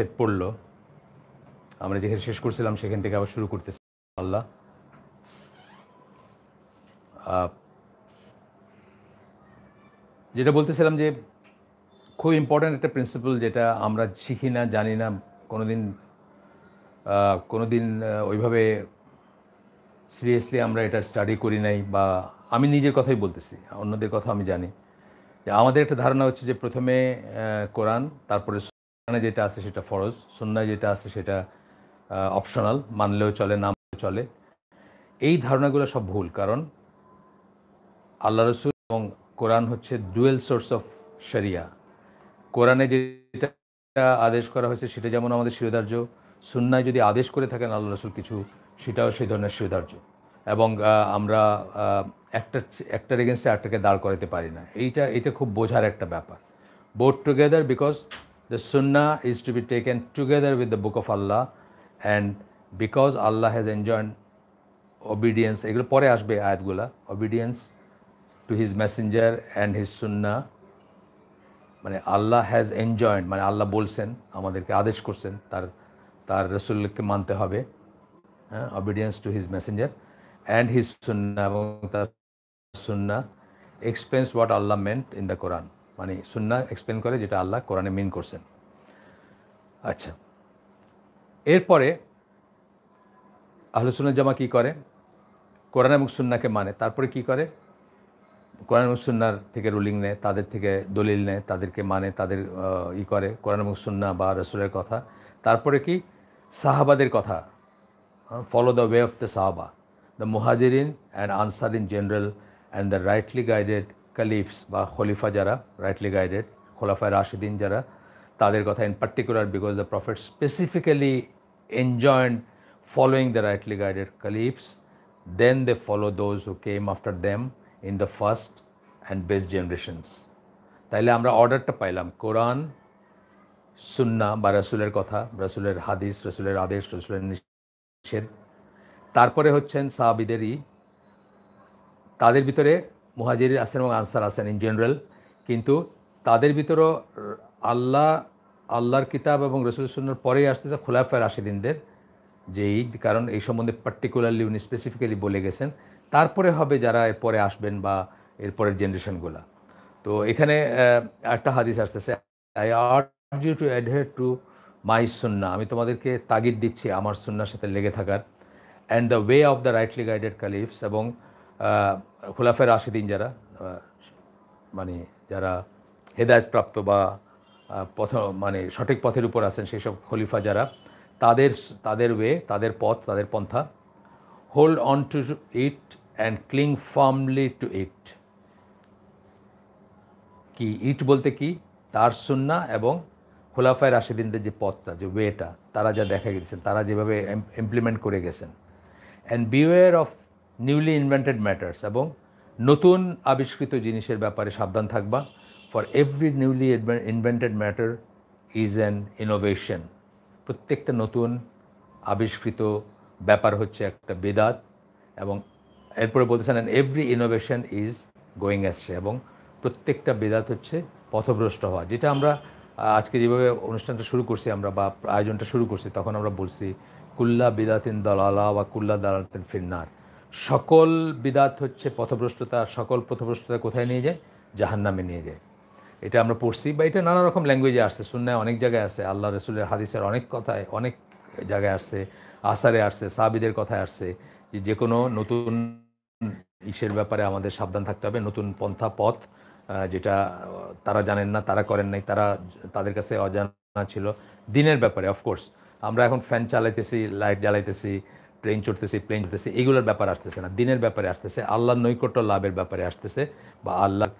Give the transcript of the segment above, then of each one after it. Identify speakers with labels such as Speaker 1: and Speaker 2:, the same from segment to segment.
Speaker 1: আয়াত পড়লো আমরা যেখানে শেষ করছিলাম সেখান থেকে আবার শুরু করতেছি আল্লাহ যেটা বলতেছিলাম যে খুব ইম্পর্ট্যান্ট একটা প্রিন্সিপাল যেটা আমরা শিখি না জানি না কোনো দিন কোনো দিন ওইভাবে সিরিয়াসলি আমরা এটা স্টাডি করি নাই বা আমি নিজের কথাই বলতেছি অন্যদের কথা আমি জানি যে আমাদের একটা ধারণা হচ্ছে যে প্রথমে কোরআন তারপরে মানে যেটা আছে সেটা ফরজ সন্ন্যায় যেটা আছে সেটা অপশনাল মানলেও চলে না চলে এই ধারণাগুলো সব ভুল কারণ আল্লাহ রসুল এবং কোরআন হচ্ছে ডুয়েল সোর্স অফ শরিয়া কোরআনে যেটা আদেশ করা হয়েছে সেটা যেমন আমাদের শিরোধার্য সুন্নায় যদি আদেশ করে থাকেন আল্লাহ রসুল কিছু সেটাও সেই ধরনের শিরোধার্য এবং আমরা একটা একটার এগেনস্টে একটাকে দাঁড় করাতে পারি না এইটা এটা খুব বোঝার একটা ব্যাপার both together because The Sunnah is to be taken together with the Book of Allah, and because Allah has enjoined obedience, এগুলো পরে আসবে আয়াতগুলা obedience to his messenger and his sunnah মানে আল্লাহ হ্যাজ এনজয়েন্ড মানে আল্লাহ বলছেন আমাদেরকে আদেশ করছেন তার তার রসুল্লকে মানতে হবে হ্যাঁ obedience to his messenger and his সুন্না এবং তার সুন্না explains what Allah meant in the Quran মানে সুন্না এক্সপ্লেন করে যেটা আল্লাহ কোরআনে মিন করছেন আচ্ছা এরপরে আহলুসুল্লাহ জামা কি করে কোরআন এবং সুন্নাকে মানে তারপরে কি করে কোরআন এবং সুন্নার থেকে রুলিং নেয় তাদের থেকে দলিল নেয় তাদেরকে মানে তাদের ই করে কোরআন এবং সুন্না বা রসুলের কথা তারপরে কি সাহাবাদের কথা follow the way of the সাহাবা দ্য মুহাজিরিন অ্যান্ড আনসার in general and the rightly guided caliphs বা খলিফা যারা রাইটলি গাইডেড খোলাফায় রাশিদিন যারা তাদের কথা in particular because the prophet specifically enjoined following the rightly guided caliphs then they follow those who came after them in the first and best generations তাইলে আমরা অর্ডারটা পাইলাম কোরআন সুন্না বা রসুলের কথা রসুলের হাদিস রসুলের আদেশ রসুলের নিষেধ তারপরে হচ্ছেন সাহাবিদেরই তাদের ভিতরে মুহাজির আছেন এবং আনসার আছেন ইন জেনারেল কিন্তু তাদের ভিতরেও আল্লাহ আল্লাহর কিতাব এবং রসুলসুল্লার পরেই আসতেছে খোলাফায় রাশিদিনদের যেই কারণ এই সম্বন্ধে পার্টিকুলারলি উনি স্পেসিফিক্যালি বলে গেছেন তারপরে হবে যারা এরপরে আসবেন বা এরপরের জেনারেশনগুলা তো এখানে একটা হাদিস আসতেছে I urge you to adhere to my সুন্না আমি তোমাদেরকে তাগিদ দিচ্ছি আমার সুন্নার সাথে লেগে থাকার and the way of the rightly guided caliphs এবং খোলাফের রাশিদিন যারা মানে যারা হেদায়তপ্রাপ্ত বা পথ মানে সঠিক পথের উপর আছেন সেই সব খলিফা যারা তাদের তাদের ওয়ে তাদের পথ তাদের পন্থা hold on to it and cling firmly to it কি ইট বলতে কি তার সুন্না এবং খোলাফায় রাশিদিনদের যে পথটা যে ওয়েটা তারা যা দেখা গেছেন তারা যেভাবে ইমপ্লিমেন্ট করে গেছেন and beware of newly invented matters এবং নতুন আবিষ্কৃত জিনিসের ব্যাপারে সাবধান থাকবা for every newly invented matter is an innovation প্রত্যেকটা নতুন আবিষ্কৃত ব্যাপার হচ্ছে একটা বেদাত এবং এরপরে বলতেছেন and every innovation is going astray এবং প্রত্যেকটা বেদাত হচ্ছে পথভ্রষ্ট হওয়া যেটা আমরা আজকে যেভাবে অনুষ্ঠানটা শুরু করছি আমরা বা আয়োজনটা শুরু করছি তখন আমরা বলছি কুল্লা বিদাতিন দালালা বা কুল্লা দালাতিন ফিন্নার সকল বিদাত হচ্ছে পথভ্রষ্টতা সকল পথভ্রষ্টতা কোথায় নিয়ে যায় জাহান নামে নিয়ে যায় এটা আমরা পড়ছি বা এটা নানা রকম ল্যাঙ্গুয়েজে আসছে শুননে অনেক জায়গায় আসে আল্লাহ রসুলের হাদিসের অনেক কথায় অনেক জায়গায় আসছে আসারে আসছে সাবিদের কথায় আসছে যে যে কোনো নতুন ইসের ব্যাপারে আমাদের সাবধান থাকতে হবে নতুন পন্থা পথ যেটা তারা জানেন না তারা করেন নাই তারা তাদের কাছে অজানা ছিল দিনের ব্যাপারে অফকোর্স আমরা এখন ফ্যান চালাইতেছি লাইট জ্বালাইতেছি প্লেন চড়তেছি প্লেন চড়তেছি এগুলোর ব্যাপার আসতেছে না দিনের ব্যাপারে আসতেছে আল্লাহর নৈকট্য লাভের ব্যাপারে আসতেছে বা আল্লাহর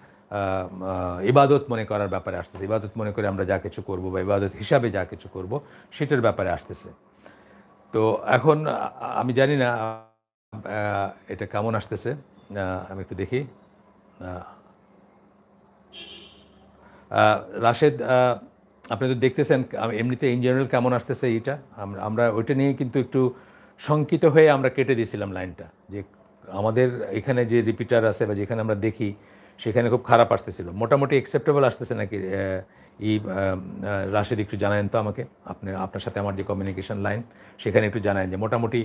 Speaker 1: ইবাদত মনে করার ব্যাপারে আসতেছে ইবাদত মনে করে আমরা যা কিছু করব বা ইবাদত হিসাবে যা কিছু করব সেটার ব্যাপারে আসতেছে তো এখন আমি জানি না এটা কেমন আসতেছে আমি একটু দেখি রাশেদ আপনি তো দেখতেছেন এমনিতে ইন জেনারেল কেমন আসতেছে এইটা আমরা ওইটা নিয়ে কিন্তু একটু শঙ্কিত হয়ে আমরা কেটে দিয়েছিলাম লাইনটা যে আমাদের এখানে যে রিপিটার আছে বা যেখানে আমরা দেখি সেখানে খুব খারাপ আসতেছিল মোটামুটি অ্যাকসেপ্টেবল আসতেছে নাকি ই রাশেদ একটু জানায়েন তো আমাকে আপনি আপনার সাথে আমার যে কমিউনিকেশন লাইন সেখানে একটু জানায়েন যে মোটামুটি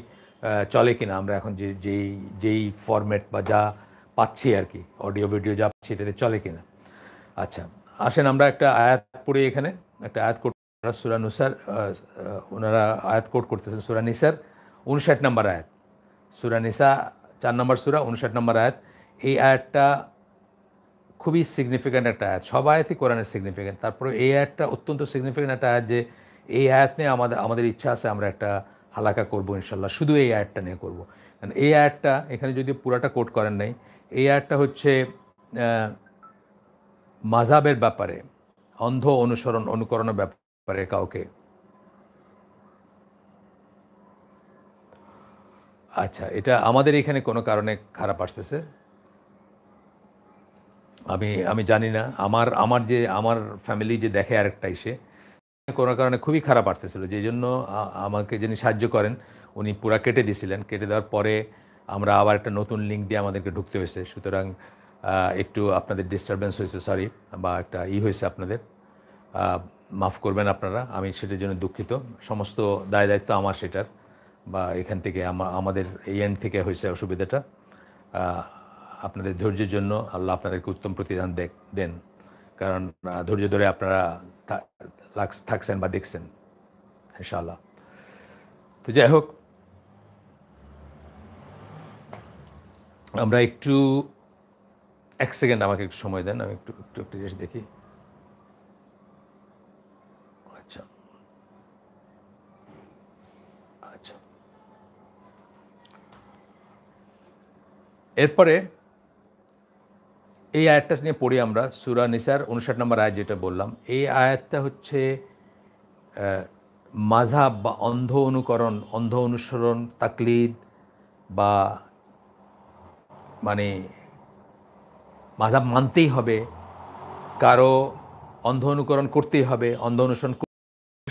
Speaker 1: চলে কি না আমরা এখন যে যেই যেই ফরম্যাট বা যা পাচ্ছি আর কি অডিও ভিডিও যা পাচ্ছি এটাতে চলে কি না আচ্ছা আসেন আমরা একটা আয়াত পড়ি এখানে একটা আয়াত কোর্ট সুরা নুসার ওনারা আয়াত কোর্ট করতেছেন সুরা নিসার উনষাট নম্বর আয়াত সুরা নিসা চার নম্বর সুরা উনষাট নম্বর আয়াত এই আয়াতটা খুবই সিগনিফিক্যান্ট একটা আয়াত সব আয়াতই কোরআনের সিগনিফিক্যান্ট তারপরে এই আয়াতটা অত্যন্ত সিগনিফিক্যান্ট একটা আয়াত যে এই আয়াত নিয়ে আমাদের আমাদের ইচ্ছা আছে আমরা একটা হালাকা করবো ইনশাল্লাহ শুধু এই আয়াতটা নিয়ে করবো কারণ এই আয়াতটা এখানে যদি পুরাটা কোট করেন নাই এই আয়াতটা হচ্ছে মাজাবের ব্যাপারে অন্ধ অনুসরণ অনুকরণের ব্যাপারে কাউকে আচ্ছা এটা আমাদের এখানে কোনো কারণে খারাপ আসতেছে আমি আমি জানি না আমার আমার যে আমার ফ্যামিলি যে দেখে আরেকটা এসে কোনো কারণে খুবই খারাপ আসতেছিল যে জন্য আমাকে যিনি সাহায্য করেন উনি পুরা কেটে দিয়েছিলেন কেটে দেওয়ার পরে আমরা আবার একটা নতুন লিঙ্ক দিয়ে আমাদেরকে ঢুকতে হয়েছে সুতরাং একটু আপনাদের ডিস্টারবেন্স হয়েছে সরি বা একটা ই হয়েছে আপনাদের মাফ করবেন আপনারা আমি সেটার জন্য দুঃখিত সমস্ত দায় দায়িত্ব আমার সেটার বা এখান থেকে আমাদের এই এন্ড থেকে হয়েছে অসুবিধাটা আপনাদের ধৈর্যের জন্য আল্লাহ আপনাদেরকে উত্তম প্রতিদান দেন কারণ ধৈর্য ধরে আপনারা থাকছেন বা দেখছেন ইনশাআল্লাহ তো যাই হোক আমরা একটু এক সেকেন্ড আমাকে একটু সময় দেন আমি একটু একটু একটু জিনিস দেখি আচ্ছা আচ্ছা এরপরে এই আয়াতটা নিয়ে পড়ি আমরা সুরা নিসার উনষাট নম্বর আয়াত যেটা বললাম এই আয়াতটা হচ্ছে মাঝাব বা অন্ধ অনুকরণ অন্ধ অনুসরণ তাকলিদ বা মানে মাঝাব মানতেই হবে কারো অন্ধ অনুকরণ করতেই হবে অন্ধ অনুসরণ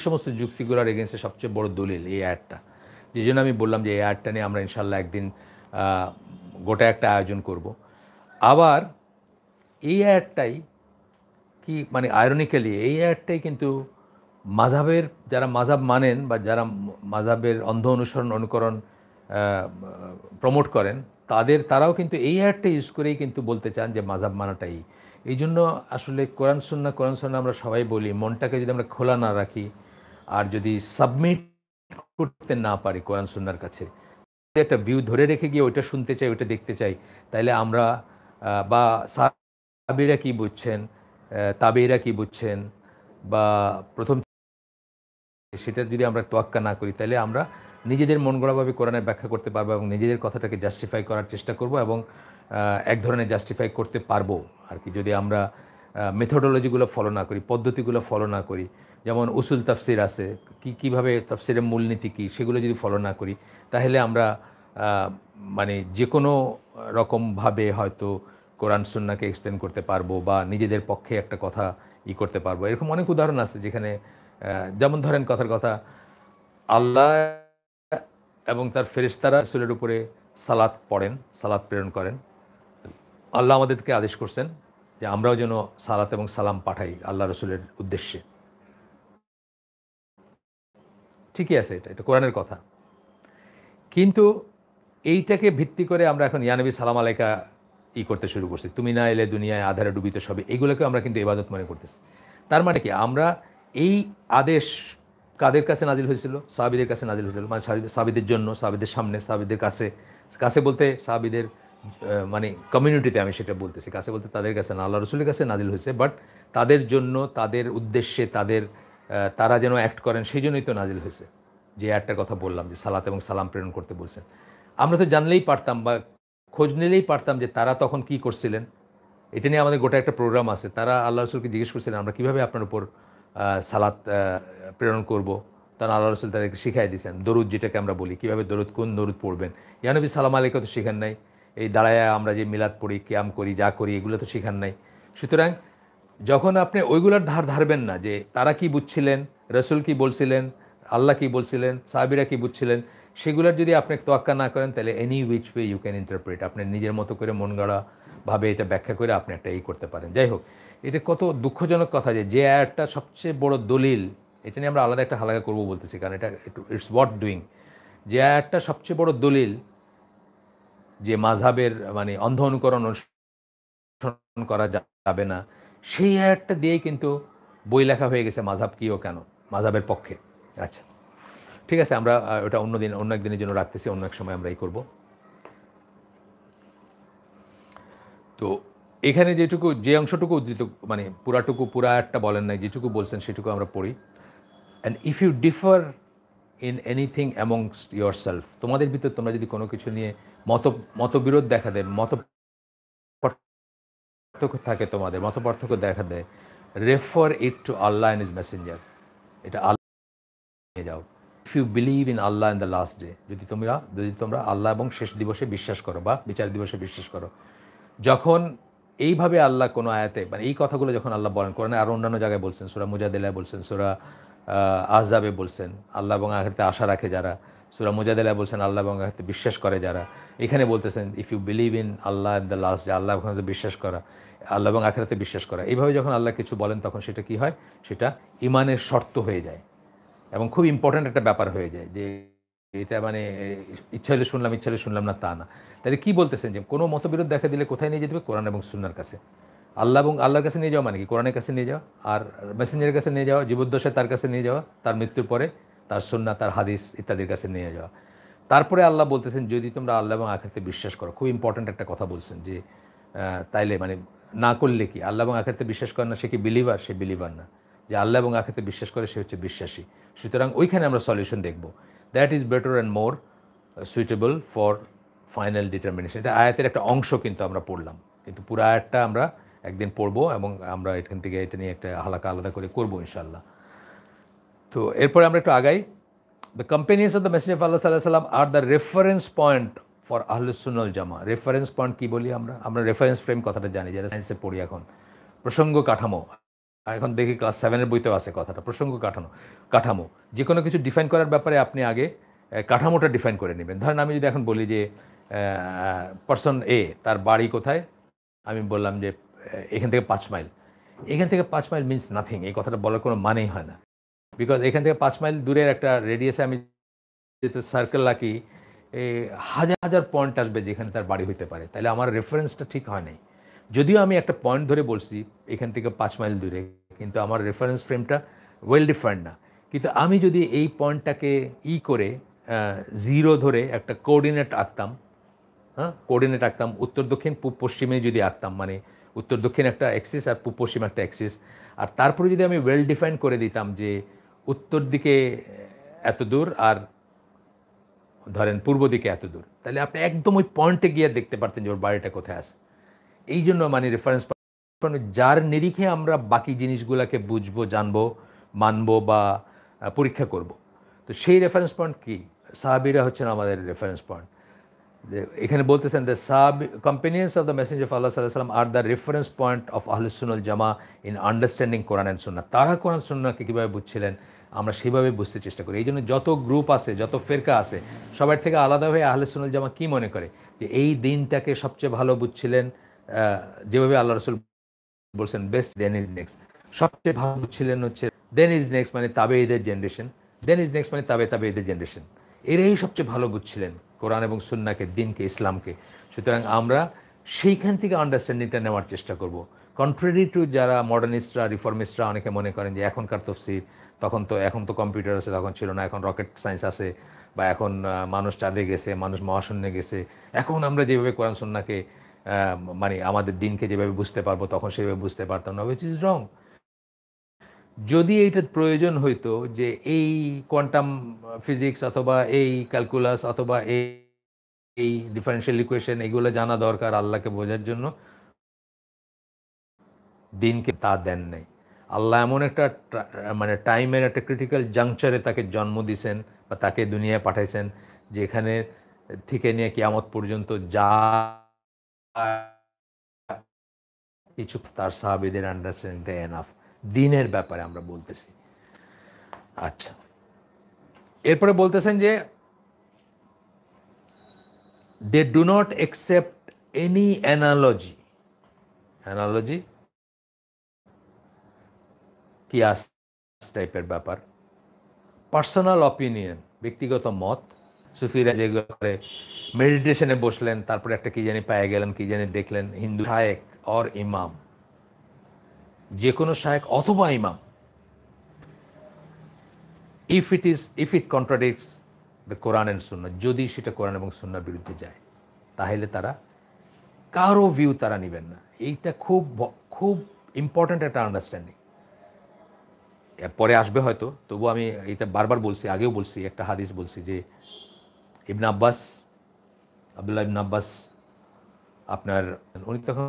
Speaker 1: সমস্ত যুক্তিগুলোর এগেনস্টে সবচেয়ে বড় দলিল এই অ্যাডটা যে জন্য আমি বললাম যে এই অ্যাডটা নিয়ে আমরা ইনশাল্লাহ একদিন গোটা একটা আয়োজন করব আবার এই অ্যাডটাই কি মানে আয়রনিক্যালি এই অ্যাডটাই কিন্তু মাঝাবের যারা মাঝাব মানেন বা যারা মাঝাবের অন্ধ অনুসরণ অনুকরণ প্রমোট করেন তাদের তারাও কিন্তু এই অ্যাডটা ইউজ করেই কিন্তু বলতে চান যে মাঝাব মানাটাই এই জন্য আসলে কোরআন সুন্না কোরআন সুন্না আমরা সবাই বলি মনটাকে যদি আমরা খোলা না রাখি আর যদি সাবমিট করতে না পারি কোরআন সুন্নার কাছে একটা ভিউ ধরে রেখে গিয়ে ওইটা শুনতে চাই ওইটা দেখতে চাই তাইলে আমরা বা সাবিরা কি বুঝছেন তাবেরা কি বুঝছেন বা প্রথম সেটা যদি আমরা তোয়াক্কা না করি তাহলে আমরা নিজেদের মন গড়াভাবে কোরআনের ব্যাখ্যা করতে পারবো এবং নিজেদের কথাটাকে জাস্টিফাই করার চেষ্টা করব এবং এক ধরনের জাস্টিফাই করতে পারবো আর কি যদি আমরা মেথোডোলজিগুলো ফলো না করি পদ্ধতিগুলো ফলো না করি যেমন উসুল তাফসির আছে কি কীভাবে তাফসিরের মূলনীতি কী সেগুলো যদি ফলো না করি তাহলে আমরা মানে যে কোনো রকমভাবে হয়তো কোরআন সুন্নাকে এক্সপ্লেন করতে পারবো বা নিজেদের পক্ষে একটা কথা ই করতে পারবো এরকম অনেক উদাহরণ আছে যেখানে যেমন ধরেন কথার কথা আল্লাহ এবং তার ফেরিস্তারা রসুলের উপরে সালাত পড়েন সালাত প্রেরণ করেন আল্লাহ আমাদেরকে আদেশ করছেন যে আমরাও যেন সালাত এবং সালাম পাঠাই আল্লাহ রসুলের উদ্দেশ্যে ঠিকই আছে এটা এটা কোরআনের কথা কিন্তু এইটাকে ভিত্তি করে আমরা এখন ইয়ানবী সালাম আলাইকা ই করতে শুরু করছি তুমি না এলে দুনিয়ায় আধারে ডুবিতে সবে এগুলোকে আমরা কিন্তু এবাদত মনে করতেছি তার মানে কি আমরা এই আদেশ কাদের কাছে নাজিল হয়েছিল সাবিদের কাছে নাজিল হয়েছিল মানে সাবিদের জন্য সাবিদের সামনে সাবিদের কাছে কাছে বলতে সাবিদের মানে কমিউনিটিতে আমি সেটা বলতেছি কাছে বলতে তাদের কাছে না আল্লাহ রসুলের কাছে নাজিল হয়েছে বাট তাদের জন্য তাদের উদ্দেশ্যে তাদের তারা যেন অ্যাক্ট করেন সেই জন্যই তো নাজিল হয়েছে যে একটা কথা বললাম যে সালাত এবং সালাম প্রেরণ করতে বলছেন আমরা তো জানলেই পারতাম বা খোঁজ নিলেই পারতাম যে তারা তখন কি করছিলেন এটা নিয়ে আমাদের গোটা একটা প্রোগ্রাম আছে তারা আল্লাহ রসুলকে জিজ্ঞেস করছিলেন আমরা কীভাবে আপনার উপর সালাত প্রেরণ করব তখন আল্লাহ রসুল তাদেরকে শিখাই দিয়েছেন দরুদ যেটাকে আমরা বলি কীভাবে দরুদ কোন দরুদ পড়বেন ইয়ানবী সালাম আলীকে তো শেখান নাই এই দাঁড়ায় আমরা যে মিলাদ পড়ি ক্যাম করি যা করি এগুলো তো শেখান নাই সুতরাং যখন আপনি ওইগুলোর ধার ধারবেন না যে তারা কি বুঝছিলেন রসুল কি বলছিলেন আল্লাহ কি বলছিলেন সাহাবিরা কি বুঝছিলেন সেগুলোর যদি আপনি তোয়াক্কা না করেন তাহলে any which way you can interpret আপনি নিজের মতো করে মন ভাবে এটা ব্যাখ্যা করে আপনি একটা এই করতে পারেন যাই হোক এটা কত দুঃখজনক কথা যে যে একটা সবচেয়ে বড় দলিল এটা নিয়ে আমরা আলাদা একটা হালাকা করব বলতেছি কারণ এটা ইটস ওয়াট ডুইং যে একটা সবচেয়ে বড় দলিল যে মাঝাবের মানে অন্ধ অনুকরণ করা যাবে না সেই একটা দিয়েই কিন্তু বই লেখা হয়ে গেছে মাঝাব কী ও কেন মাঝাবের পক্ষে আচ্ছা ঠিক আছে আমরা ওটা অন্য দিন অন্য একদিনের জন্য রাখতেছি অন্য এক সময় আমরা এই করবো তো এখানে যেটুকু যে অংশটুকু উদ্ধৃত মানে পুরাটুকু পুরা একটা বলেন নাই যেটুকু বলছেন সেটুকু আমরা পড়ি and if you differ in anything amongst your self তোমাদের ভিতর তোমরা যদি কোনো কিছু নিয়ে মত মতবিরোধ দেখা দেয় মত পার্থক্য থাকে তোমাদের মত পার্থক্য দেখা দেয় refer it to Allah and his messenger এটা আল্লাহ যাও if you believe in Allah and the last day যদি তোমরা যদি তোমরা আল্লাহ এবং শেষ দিবসে বিশ্বাস করো বা বিচার দিবসে বিশ্বাস করো যখন এইভাবে আল্লাহ কোনো আয়াতে মানে এই কথাগুলো যখন আল্লাহ বলেন করেন আর অন্যান্য জায়গায় বলছেন সুরা মুজাদিল্লায় বলছেন সুরা আজাবে বলছেন আল্লাহ এবং আখেরতে আশা রাখে যারা সুরা মুজাদিলা বলছেন আল্লাহ এবং বিশ্বাস করে যারা এখানে বলতেছেন if you believe in Allah and the last Allah এবং বিশ্বাস করা আল্লাহ এবং আখেরাতে বিশ্বাস করা এইভাবে যখন আল্লাহ কিছু বলেন তখন সেটা কি হয় সেটা ইমানের শর্ত হয়ে যায় এবং খুব ইম্পর্ট্যান্ট একটা ব্যাপার হয়ে যায় যে এটা মানে ইচ্ছা হলে শুনলাম ইচ্ছা হলে শুনলাম না তা না তাহলে কী বলতেছেন যে কোনো মতবিরোধ দেখা দিলে কোথায় নিয়ে যেতে হবে কোরআন এবং সুন্নার কাছে আল্লাহ এবং আল্লাহর কাছে নিয়ে যাওয়া মানে কি কোরআনের কাছে নিয়ে যাওয়া আর মেসেঞ্জারের কাছে নিয়ে যাওয়া জীবদ্দশায় তার কাছে নিয়ে যাওয়া তার মৃত্যুর পরে তার সন্না তার হাদিস ইত্যাদির কাছে নিয়ে যাওয়া তারপরে আল্লাহ বলতেছেন যদি তোমরা আল্লাহ এবং আখেরতে বিশ্বাস করো খুব ইম্পর্ট্যান্ট একটা কথা বলছেন যে তাইলে মানে না করলে কি আল্লাহ এবং আখেরতে বিশ্বাস করে না সে কি বিলিভার সে বিলিভার না যে আল্লাহ এবং আখেরতে বিশ্বাস করে সে হচ্ছে বিশ্বাসী সুতরাং ওইখানে আমরা সলিউশন দেখব that is better and more suitable for final determination এটা আয়াতের একটা অংশ কিন্তু আমরা পড়লাম কিন্তু পুরো আয়াতটা আমরা একদিন পড়বো এবং আমরা এখান থেকে এটা নিয়ে একটা হালাকা আলাদা করে করবো ইনশাল্লাহ তো এরপরে আমরা একটু আগাই দ্য কম্পেনিয়ন্স অফ দ্য মেসেজ আল্লাহ সাল্লাহ সাল্লাম are the reference point for আহলুসুল জামা রেফারেন্স পয়েন্ট কী বলি আমরা আমরা রেফারেন্স ফ্রেম কথাটা জানি যারা সায়েন্সে পড়ি এখন প্রসঙ্গ কাঠামো এখন দেখি ক্লাস সেভেনের বইতেও আছে কথাটা প্রসঙ্গ কাঠামো কাঠামো যে কোনো কিছু ডিফাইন করার ব্যাপারে আপনি আগে কাঠামোটা ডিফাইন করে নেবেন ধরেন আমি যদি এখন বলি যে পার্সন এ তার বাড়ি কোথায় আমি বললাম যে এখান থেকে পাঁচ মাইল এখান থেকে পাঁচ মাইল মিনস নাথিং এই কথাটা বলার কোনো মানেই হয় না বিকজ এখান থেকে পাঁচ মাইল দূরের একটা রেডিয়াসে আমি যেহেতু সার্কেল লাকি হাজার হাজার পয়েন্ট আসবে যেখানে তার বাড়ি হইতে পারে তাহলে আমার রেফারেন্সটা ঠিক হয় নাই যদিও আমি একটা পয়েন্ট ধরে বলছি এখান থেকে পাঁচ মাইল দূরে কিন্তু আমার রেফারেন্স ফ্রেমটা ওয়েল ডিফাইন্ড না কিন্তু আমি যদি এই পয়েন্টটাকে ই e করে জিরো ধরে একটা কোঅর্ডিনেট আঁকতাম হ্যাঁ কোঅর্ডিনেট আঁকতাম উত্তর দক্ষিণ পূব পশ্চিমে যদি আঁকতাম মানে উত্তর দক্ষিণ একটা অ্যাক্সিস আর পূব পশ্চিম একটা অ্যাক্সিস আর তারপরে যদি আমি ওয়েল ডিফাইন করে দিতাম যে উত্তর দিকে এত দূর আর ধরেন পূর্ব দিকে এত দূর তাহলে আপনি একদম ওই পয়েন্টে গিয়ে দেখতে পারতেন যে ওর বাড়িটা কোথায় আছে এই জন্য মানে রেফারেন্স যার নিরিখে আমরা বাকি জিনিসগুলোকে বুঝবো জানবো মানবো বা পরীক্ষা করব। তো সেই রেফারেন্স পয়েন্ট কী সাহাবিরা হচ্ছেন আমাদের রেফারেন্স পয়েন্ট এখানে বলতেছেন দ্য সাব companions of the messenger of Allah সাল্লাম are the reference point of আহলুসুল জামা ইন আন্ডারস্ট্যান্ডিং কোরআন অ্যান্ড সুন্না তারা কোরআন সুন্নাকে কীভাবে বুঝছিলেন আমরা সেভাবে বুঝতে চেষ্টা করি এই জন্য যত গ্রুপ আছে যত ফেরকা আছে সবার থেকে আলাদা হয়ে আহলুসুল জামা কী মনে করে যে এই দিনটাকে সবচেয়ে ভালো বুঝছিলেন যেভাবে আল্লাহ রসুল বলছেন বেস্ট দেন ইজ নেক্সট সবচেয়ে ভালো বুঝছিলেন হচ্ছে দেন ইজ নেক্সট মানে তাবে ঈদের জেনারেশন দেন ইজ নেক্সট মানে তাবে তাবে ঈদের জেনারেশন এরাই সবচেয়ে ভালো বুঝছিলেন কোরআন এবং সুন্নাকে দিনকে ইসলামকে সুতরাং আমরা সেইখান থেকে আন্ডারস্ট্যান্ডিংটা নেওয়ার চেষ্টা করব কন্ট্রারি টু যারা মডার্নিস্টরা রিফর্মিস্টরা অনেকে মনে করেন যে এখনকার তফসির তখন তো এখন তো কম্পিউটার আছে তখন ছিল না এখন রকেট সায়েন্স আছে বা এখন মানুষ চাঁদে গেছে মানুষ মহাশূন্যে গেছে এখন আমরা যেভাবে কোরআন সুন্নাকে মানে আমাদের দিনকে যেভাবে বুঝতে পারবো তখন সেভাবে বুঝতে পারতাম না উইচ ইজ রং যদি এইটার প্রয়োজন হইতো যে এই কোয়ান্টাম ফিজিক্স অথবা এই ক্যালকুলাস অথবা এই এই ডিফারেন্সিয়াল ইকুয়েশন এগুলো জানা দরকার আল্লাহকে বোঝার জন্য দিনকে তা দেন নাই আল্লাহ এমন একটা মানে টাইমের একটা ক্রিটিক্যাল জাংচারে তাকে জন্ম দিছেন বা তাকে দুনিয়ায় পাঠাইছেন যেখানে থেকে নিয়ে কিয়ামত পর্যন্ত যা কিছু তার সাহাবিদের দেয় এনাফ দিনের ব্যাপারে আমরা বলতেছি আচ্ছা এরপরে বলতেছেন যে they do not accept any analogy analogy কি আস টাইপের ব্যাপার পার্সোনাল অপিনিয়ন ব্যক্তিগত মত সুফিরা যেগুলো করে মেডিটেশনে বসলেন তারপরে একটা কি জানি পায়ে গেলেন কি জানি দেখলেন হিন্দু শায়েক অর ইমাম যে কোনো শায়েক অথবা ইমাম if it is if it contradicts the Quran and সুন্না যদি সেটা কোরআন এবং সুন্নার বিরুদ্ধে যায় তাহলে তারা কারো ভিউ তারা নেবেন না এইটা খুব খুব ইম্পর্ট্যান্ট একটা আন্ডারস্ট্যান্ডিং পরে আসবে হয়তো তবু আমি এটা বারবার বলছি আগেও বলছি একটা হাদিস বলছি যে ইবন আব্বাস আবদুল্লাহ ইবন আব্বাস আপনার উনি তখন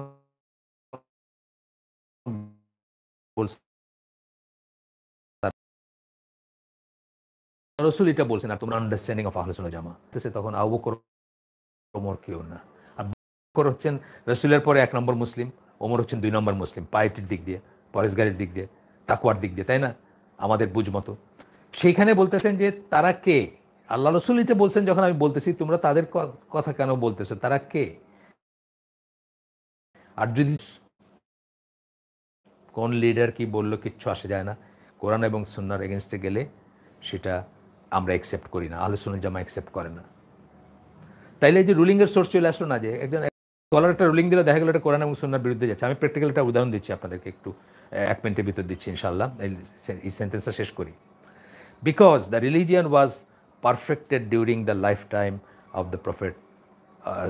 Speaker 1: রসুল এটা বলছেন আর তোমরা আন্ডারস্ট্যান্ডিং অফ আহলসুল জামা সে তখন আবু ওমর কেউ না আবুকর হচ্ছেন রসুলের পরে এক নম্বর মুসলিম ওমর হচ্ছেন দুই নম্বর মুসলিম পায়েটির দিক দিয়ে পরেশগারির দিক দিয়ে তাকুয়ার দিক দিয়ে তাই না আমাদের বুঝ মতো সেইখানে বলতেছেন যে তারা কে আল্লাহ রসুল এটা বলছেন যখন আমি বলতেছি তোমরা তাদের কথা কেন বলতেছো তারা কে আর যদি কোন লিডার কি বললো কিচ্ছু আসে যায় না কোরআন এবং সুন্নার এগেনস্টে গেলে সেটা আমরা অ্যাকসেপ্ট করি না আহলে সুন্নার জামা অ্যাকসেপ্ট করে না তাইলে যে রুলিংয়ের সোর্স চলে আসলো না যে একজন স্কলার একটা রুলিং দিলে দেখা গেলো এটা কোরআন এবং সুন্নার বিরুদ্ধে যাচ্ছে আমি প্র্যাকটিক্যাল একটা উদাহরণ দিচ্ছি আপনাদেরকে একটু এক মিনিটের ভিতর দিচ্ছি ইনশাল্লাহ এই সেন্টেন্সটা শেষ করি because the religion was perfected during the lifetime of the prophet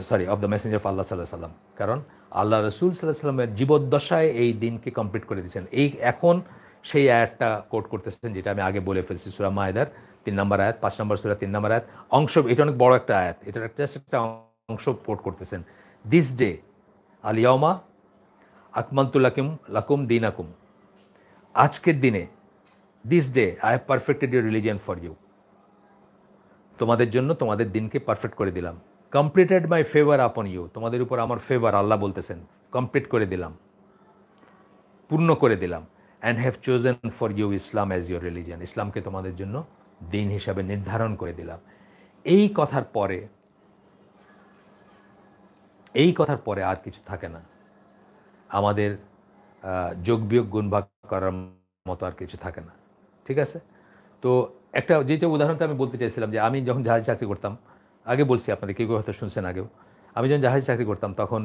Speaker 1: sorry of the messenger of Allah সাল্লাহ সাল্লাম কারণ আল্লাহ রসুল সাল্লাহ সাল্লামের জীবদ্দশায় এই দিনকে কমপ্লিট করে দিয়েছেন এই এখন সেই আয়াতটা কোট করতেছেন যেটা আমি আগে বলে ফেলছি সুরা মায়েদার তিন নম্বর আয়াত পাঁচ নম্বর সুরা তিন নম্বর আয়াত অংশ এটা অনেক বড় একটা আয়াত এটার একটা একটা অংশ কোট করতেছেন দিস ডে আলিয়ামা আকমান্তুল্লাকিম লাকুম দিন আকুম আজকের দিনে this day I have perfected your religion for you তোমাদের জন্য তোমাদের দিনকে পারফেক্ট করে দিলাম completed my favour upon you তোমাদের উপর আমার ফেভার আল্লাহ বলতেছেন কমপ্লিট করে দিলাম পূর্ণ করে দিলাম and have chosen for you Islam as your religion ইসলামকে তোমাদের জন্য দিন হিসাবে নির্ধারণ করে দিলাম এই কথার পরে এই কথার পরে আর কিছু থাকে না আমাদের যোগবিয়োগ গুণভাগ করার মতো আর কিছু থাকে না ঠিক আছে তো একটা যেটা উদাহরণটা আমি বলতে চাইছিলাম যে আমি যখন জাহাজ চাকরি করতাম আগে বলছি আপনাদের কেউ কেউ হয়তো শুনছেন আগেও আমি যখন জাহাজে চাকরি করতাম তখন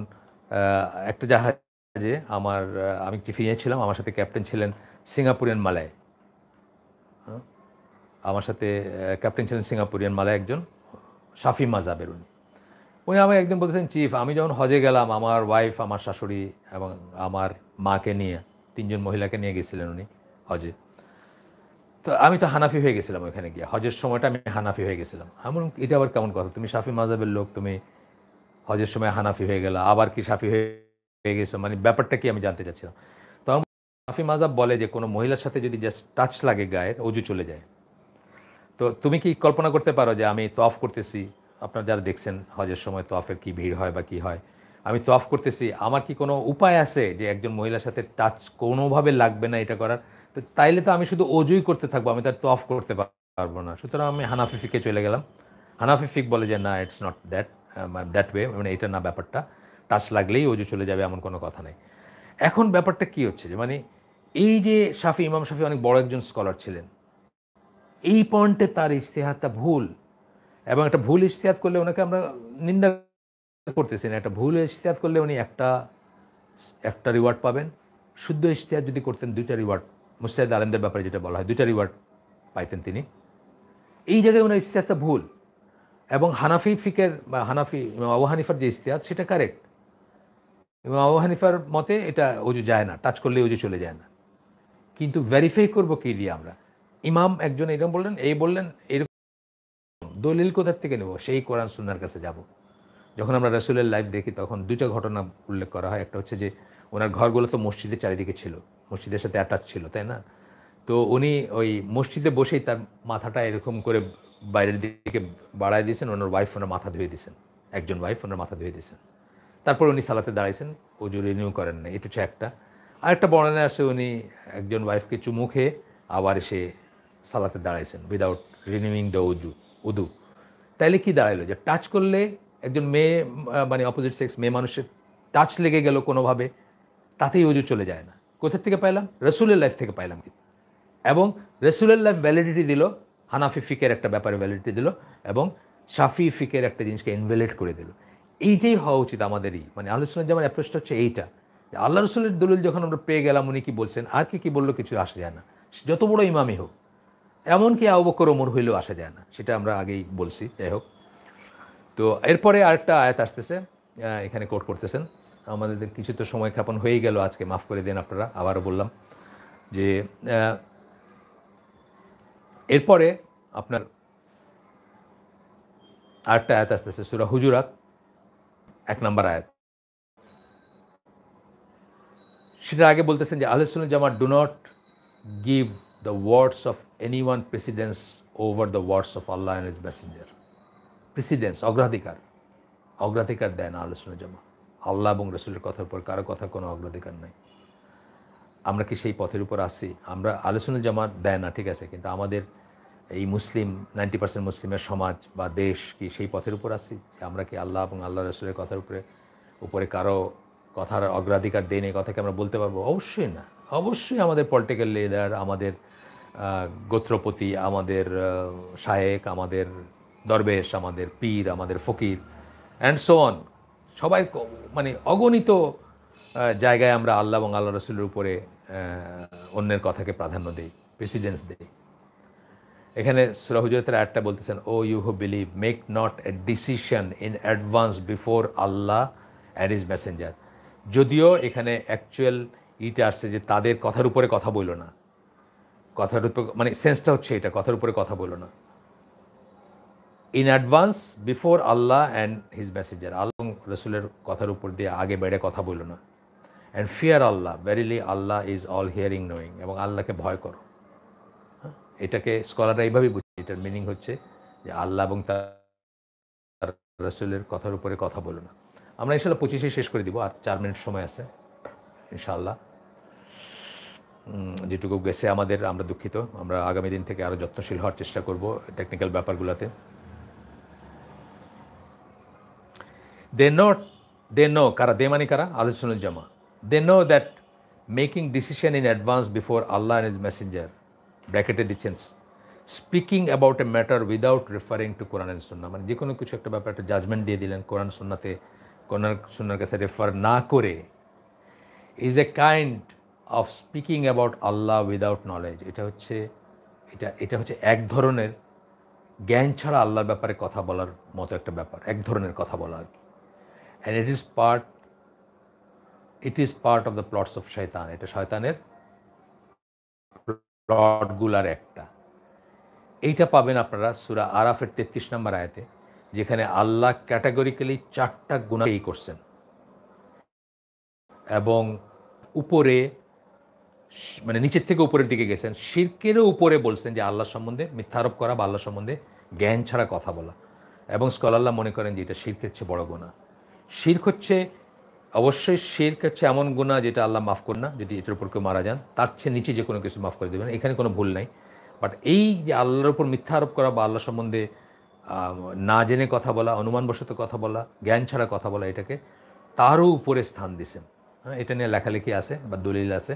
Speaker 1: একটা জাহাজে আমার আমি টিফিনে ছিলাম আমার সাথে ক্যাপ্টেন ছিলেন সিঙ্গাপুরিয়ান মালায় হ্যাঁ? আমার সাথে ক্যাপ্টেন ছিলেন সিঙ্গাপুরিয়ান মালায় একজন শাফি মাজাবের উনি উনি আমাকে একদিন বলতেছেন চিফ আমি যখন হজে গেলাম আমার ওয়াইফ আমার শাশুড়ি এবং আমার মাকে নিয়ে তিনজন মহিলাকে নিয়ে গেছিলেন উনি হজে তো আমি তো হানাফি হয়ে গেছিলাম ওখানে গিয়ে হজের সময়টা আমি হানাফি হয়ে গেছিলাম আমার এটা আবার কেমন কথা তুমি সাফি মাজাবের লোক তুমি হজের সময় হানাফি হয়ে গেল আবার কি সাফি হয়ে গেছো মানে ব্যাপারটা কি আমি জানতে চাচ্ছিলাম তখন সাফি মাজাব বলে যে কোনো মহিলার সাথে যদি জাস্ট টাচ লাগে গায়ের অজু চলে যায় তো তুমি কি কল্পনা করতে পারো যে আমি তফ করতেছি আপনার যারা দেখছেন হজের সময় তফের কি ভিড় হয় বা কি হয় আমি তফ করতেছি আমার কি কোনো উপায় আছে যে একজন মহিলার সাথে টাচ কোনোভাবে লাগবে না এটা করার তাইলে তো আমি শুধু অজুই করতে থাকবো আমি তার তফ করতে পারবো না সুতরাং আমি হানাফি ফিকে চলে গেলাম হানাফি ফিক বলে যে না it's not that that way মানে এটা না ব্যাপারটা টাচ লাগলেই অজু চলে যাবে এমন কোনো কথা নেই এখন ব্যাপারটা কি হচ্ছে যে মানে এই যে শাফি ইমাম শাফি অনেক বড় একজন স্কলার ছিলেন এই পয়েন্টে তার ইশতেহারটা ভুল এবং একটা ভুল ইশতেহাত করলে ওনাকে আমরা নিন্দা করতেছি না একটা ভুল ইশতেহাত করলে উনি একটা একটা রিওয়ার্ড পাবেন শুদ্ধ ইশতেহাত যদি করতেন দুইটা রিওয়ার্ড মুস্তাহিদ আলমদের ব্যাপারে যেটা বলা হয় দুইটা রিওয়ার্ড পাইতেন তিনি এই জায়গায় ওনার ইস্তেহাসটা ভুল এবং হানাফি ফিকের বা হানাফি আবু হানিফার যে ইস্তেহাস সেটা কারেক্ট এবং আবু হানিফার মতে এটা অজু যায় না টাচ করলে অজু চলে যায় না কিন্তু ভেরিফাই করবো কী দিয়ে আমরা ইমাম একজন এরকম বললেন এই বললেন এরকম দলিল কোথার থেকে নেব সেই কোরআন সুন্নার কাছে যাব যখন আমরা রসুলের লাইফ দেখি তখন দুইটা ঘটনা উল্লেখ করা হয় একটা হচ্ছে যে ওনার ঘরগুলো তো মসজিদের চারিদিকে ছিল মসজিদের সাথে অ্যাটাচ ছিল তাই না তো উনি ওই মসজিদে বসেই তার মাথাটা এরকম করে বাইরের দিকে বাড়ায় দিয়েছেন ওনার ওয়াইফ ওনার মাথা ধুয়ে দিয়েছেন একজন ওয়াইফ ওনার মাথা ধুয়ে দিয়েছেন তারপর উনি সালাতে দাঁড়াইছেন অজু রিনিউ করেন না এটা হচ্ছে একটা আরেকটা বর্ণনা আসে উনি একজন ওয়াইফকে চুমু খেয়ে আবার এসে সালাতে দাঁড়াইছেন উইদাউট রিনিউইং দ্য উজু উদু তাইলে কি দাঁড়াইলো যে টাচ করলে একজন মেয়ে মানে অপোজিট সেক্স মেয়ে মানুষের টাচ লেগে গেল কোনোভাবে তাতেই উজু চলে যায় না কোথার থেকে পাইলাম রসুলের লাইফ থেকে পাইলাম এবং রসুলের লাইফ ভ্যালিডিটি দিল হানাফি ফিকের একটা ব্যাপারে ভ্যালিডিটি দিল এবং শাফি ফিকের একটা জিনিসকে ইনভ্যালিড করে দিল এইটাই হওয়া উচিত আমাদেরই মানে আলোচনার যেমন অ্যাপ্রোচটা হচ্ছে এইটা আল্লাহ রসুলের দলিল যখন আমরা পেয়ে গেলাম উনি কী বলছেন আর কি কী বললো কিছু আসা যায় না যত বড় ইমামই হোক এমনকি আবকর ওমর হইলেও আসা যায় না সেটা আমরা আগেই বলছি যাই হোক তো এরপরে আরেকটা আয়াত আসতেছে এখানে কোট করতেছেন আমাদের কিছু তো সময় খ্যাপন হয়ে গেল আজকে মাফ করে দেন আপনারা আবারও বললাম যে এরপরে আপনার আরেকটা আয়াত আসতেছে সুরা হুজুরাত এক নম্বর আয়াত সেটা আগে বলতেছেন যে আহলেসুল জামা do not give the words of any one precedence over the words of Allah and his messenger precedence অগ্রাধিকার অগ্রাধিকার দেয় না আলোচনা জমা আল্লাহ এবং রসুলের কথার উপর কারো কথা কোনো অগ্রাধিকার নাই আমরা কি সেই পথের উপর আসছি আমরা আলোচনা জমা দেয় না ঠিক আছে কিন্তু আমাদের এই মুসলিম নাইনটি পার্সেন্ট মুসলিমের সমাজ বা দেশ কি সেই পথের উপর আসছি যে আমরা কি আল্লাহ এবং আল্লাহ রসুলের কথার উপরে উপরে কারো কথার অগ্রাধিকার দেয় এই কথাকে আমরা বলতে পারবো অবশ্যই না অবশ্যই আমাদের পলিটিক্যাল লিডার আমাদের গোত্রপতি আমাদের শায়েক আমাদের দরবেশ আমাদের পীর আমাদের ফকির অ্যান্ড সো অন সবাই মানে অগণিত জায়গায় আমরা আল্লাহ এবং আল্লাহ রসুলের উপরে অন্যের কথাকে প্রাধান্য দিই প্রেসিডেন্স দিই এখানে সুরাহুজরতের একটা বলতেছেন O you who believe make not a decision in advance before Allah and his messenger যদিও এখানে অ্যাকচুয়াল ইটা আসছে যে তাদের কথার উপরে কথা বলল না কথার উপরে মানে সেন্সটা হচ্ছে এটা কথার উপরে কথা বলল না in advance before Allah and his messenger Allah রসুলের কথার উপর দিয়ে আগে বেড়ে কথা বলো না and fear Allah verily Allah is all hearing knowing এবং আল্লাহকে ভয় করো হ্যাঁ? এটাকে স্কলাররা এইভাবেই বুঝছে এটার মিনিং হচ্ছে যে আল্লাহ এবং তার রসুলের কথার উপরে কথা বলো না আমরা ইনশাল্লাহ পঁচিশে শেষ করে দিব আর চার মিনিট সময় আছে ইনশাল্লাহ যেটুকু গেছে আমাদের আমরা দুঃখিত আমরা আগামী দিন থেকে আরও যত্নশীল হওয়ার চেষ্টা করব টেকনিক্যাল ব্যাপারগুলোতে They know, they know, kara demani kara, al-sunnah jama. They know that making decision in advance before Allah and His Messenger, ব্র্যাকেটে দিচ্ছেন্স speaking about a matter without referring to Quran and সুন্না মানে যে কোনো কিছু একটা ব্যাপারে একটা জাজমেন্ট দিয়ে দিলেন কোরআন সুন্নাতে কোরআন সুন্নার কাছে রেফার না করে is a kind of speaking about Allah without knowledge এটা হচ্ছে এটা এটা হচ্ছে এক ধরনের জ্ঞান ছাড়া আল্লাহর ব্যাপারে কথা বলার মতো একটা ব্যাপার এক ধরনের কথা বলা আর কি and it is part it is part of the plots of শয়তান এটা শয়তানের প্লটগুলার একটা এইটা পাবেন আপনারা সুরা আরাফের তেত্রিশ নম্বর আয়াতে যেখানে আল্লাহ ক্যাটাগরিক্যালি চারটা গুণাই করছেন এবং উপরে মানে নিচের থেকে উপরের দিকে গেছেন শির্কেরও উপরে বলছেন যে আল্লাহ সম্বন্ধে মিথ্যারোপ করা বা আল্লাহ সম্বন্ধে জ্ঞান ছাড়া কথা বলা এবং স্কলাল্লাহ মনে করেন যে এটা শিরকের চেয়ে বড় গুণা শির্ক হচ্ছে অবশ্যই শির্ক হচ্ছে এমন গুণা যেটা আল্লাহ মাফ করেন না যদি এটার উপর কেউ মারা যান তার চেয়ে নিচে যে কোনো কিছু মাফ করে দেবেন এখানে কোনো ভুল নাই বাট এই যে আল্লাহর উপর মিথ্যা আরোপ করা বা আল্লাহ সম্বন্ধে না জেনে কথা বলা অনুমানবশত কথা বলা জ্ঞান ছাড়া কথা বলা এটাকে তারও উপরে স্থান দিছেন হ্যাঁ এটা নিয়ে লেখালেখি আছে বা দলিল আছে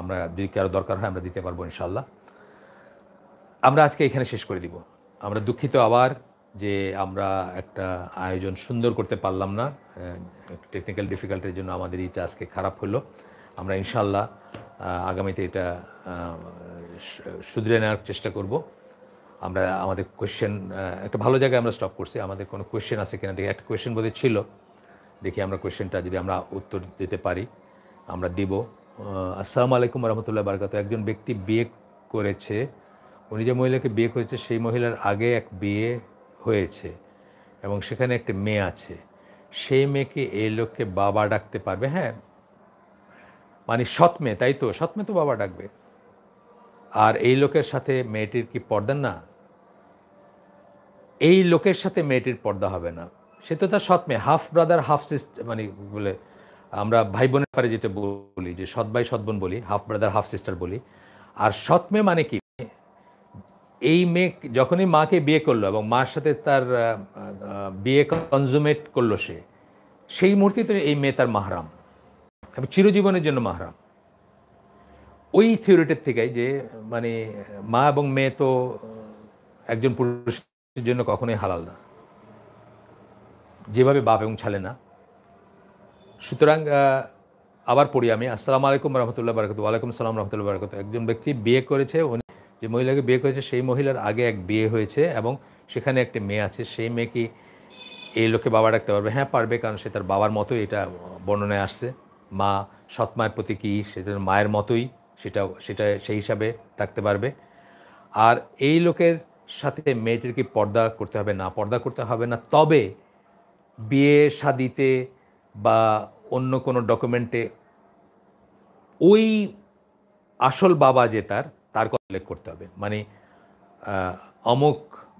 Speaker 1: আমরা যদি কারো দরকার হয় আমরা দিতে পারবো ইনশাল্লাহ আমরা আজকে এখানে শেষ করে দিব আমরা দুঃখিত আবার যে আমরা একটা আয়োজন সুন্দর করতে পারলাম না টেকনিক্যাল ডিফিকাল্টির জন্য আমাদের এটা আজকে খারাপ হলো আমরা ইনশাল্লাহ আগামীতে এটা শুধরে নেওয়ার চেষ্টা করব আমরা আমাদের কোয়েশ্চেন একটা ভালো জায়গায় আমরা স্টপ করছি আমাদের কোনো কোয়েশ্চেন আছে কিনা দেখি একটা কোয়েশ্চেন বোধহয় ছিল দেখি আমরা কোয়েশ্চেনটা যদি আমরা উত্তর দিতে পারি আমরা দিব আসসালামু আলাইকুম রহমতুল্লাহ বারকাত একজন ব্যক্তি বিয়ে করেছে উনি যে মহিলাকে বিয়ে করেছে সেই মহিলার আগে এক বিয়ে হয়েছে এবং সেখানে একটি মেয়ে আছে সেই মেয়েকে এই লোককে বাবা ডাকতে পারবে হ্যাঁ মানে সৎ মেয়ে তাই তো সৎ মেয়ে তো বাবা ডাকবে আর এই লোকের সাথে মেয়েটির কি পর্দা না এই লোকের সাথে মেয়েটির পর্দা হবে না সে তো তার সৎ মেয়ে হাফ ব্রাদার হাফ সিস্টার মানে বলে আমরা ভাই বোনের পারে যেটা বলি যে সৎ ভাই সৎ বোন বলি হাফ ব্রাদার হাফ সিস্টার বলি আর সৎ মেয়ে মানে কি এই মেয়ে যখনই মাকে বিয়ে করলো এবং মার সাথে তার বিয়ে কনজুমেট করলো সে সেই মুহূর্তে তো এই মেয়ে তার মাহারাম এবং চিরজীবনের জন্য মাহারাম ওই থিওরিটির থেকে যে মানে মা এবং মেয়ে তো একজন পুরুষের জন্য কখনোই হালাল না যেভাবে বাপ এবং ছালে না সুতরাং আবার পড়ি আমি আসসালামু আলাইকুম রহমতুল্লাহ বারকত ওয়ালাইকুম সালাম রহমতুল্লাহ বারকত একজন ব্যক্তি বিয়ে করেছে যে মহিলাকে বিয়ে করেছে সেই মহিলার আগে এক বিয়ে হয়েছে এবং সেখানে একটি মেয়ে আছে সেই মেয়ে কি এই লোকে বাবা ডাকতে পারবে হ্যাঁ পারবে কারণ সে তার বাবার মতোই এটা বর্ণনায় আসছে মা সৎ মায়ের প্রতি কী সেটা মায়ের মতোই সেটা সেটা সেই হিসাবে ডাকতে পারবে আর এই লোকের সাথে মেয়েটির কি পর্দা করতে হবে না পর্দা করতে হবে না তবে বিয়ে শাদিতে বা অন্য কোনো ডকুমেন্টে ওই আসল বাবা যে তার তার কথা উল্লেখ করতে হবে মানে অমুক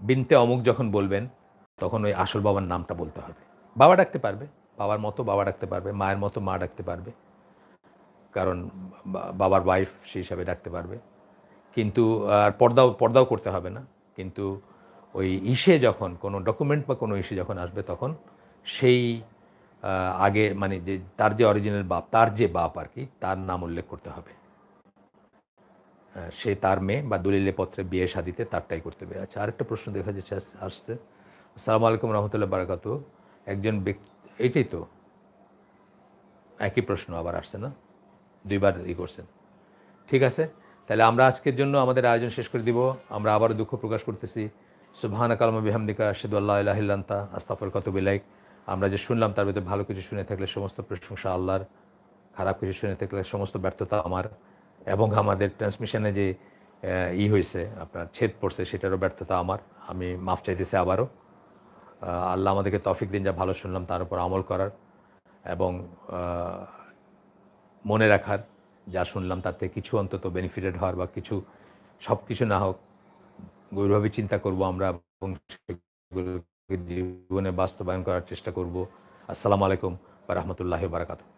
Speaker 1: বিনতে অমুক যখন বলবেন তখন ওই আসল বাবার নামটা বলতে হবে বাবা ডাকতে পারবে বাবার মতো বাবা ডাকতে পারবে মায়ের মতো মা ডাকতে পারবে কারণ বাবার ওয়াইফ সেই হিসাবে ডাকতে পারবে কিন্তু আর পর্দাও পর্দাও করতে হবে না কিন্তু ওই ইসে যখন কোনো ডকুমেন্ট বা কোনো ইসে যখন আসবে তখন সেই আগে মানে যে তার যে অরিজিনাল বাপ তার যে বাপ আর কি তার নাম উল্লেখ করতে হবে সে তার মেয়ে বা দলিলে পত্রে বিয়ে শাদিতে তারটাই করতে হবে আচ্ছা আরেকটা প্রশ্ন দেখা যাচ্ছে আসছে আসসালামু আলাইকুম রহমতুল্লাহ বারাকাতু একজন ব্যক্তি এটাই তো একই প্রশ্ন আবার আসছে না দুইবার ই করছেন ঠিক আছে তাহলে আমরা আজকের জন্য আমাদের আয়োজন শেষ করে দিব আমরা আবারও দুঃখ প্রকাশ করতেছি সুবহান কালমা বিহামদিকা শেদুল্লাহ আল্লাহিল্লান্তা আস্তাফর কতবিলাইক আমরা যে শুনলাম তার ভিতরে ভালো কিছু শুনে থাকলে সমস্ত প্রশংসা আল্লাহর খারাপ কিছু শুনে থাকলে সমস্ত ব্যর্থতা আমার এবং আমাদের ট্রান্সমিশনে যে ই হয়েছে আপনার ছেদ পড়ছে সেটারও ব্যর্থতা আমার আমি মাফ চাইতেছি আবারও আল্লাহ আমাদেরকে তফিক দিন যা ভালো শুনলাম তার উপর আমল করার এবং মনে রাখার যা শুনলাম তাতে কিছু অন্তত বেনিফিটেড হওয়ার বা কিছু সব কিছু না হোক গভীরভাবে চিন্তা করব আমরা এবং জীবনে বাস্তবায়ন করার চেষ্টা করব আসসালামু আলাইকুম রহমতুল্লাহ বারাকাতু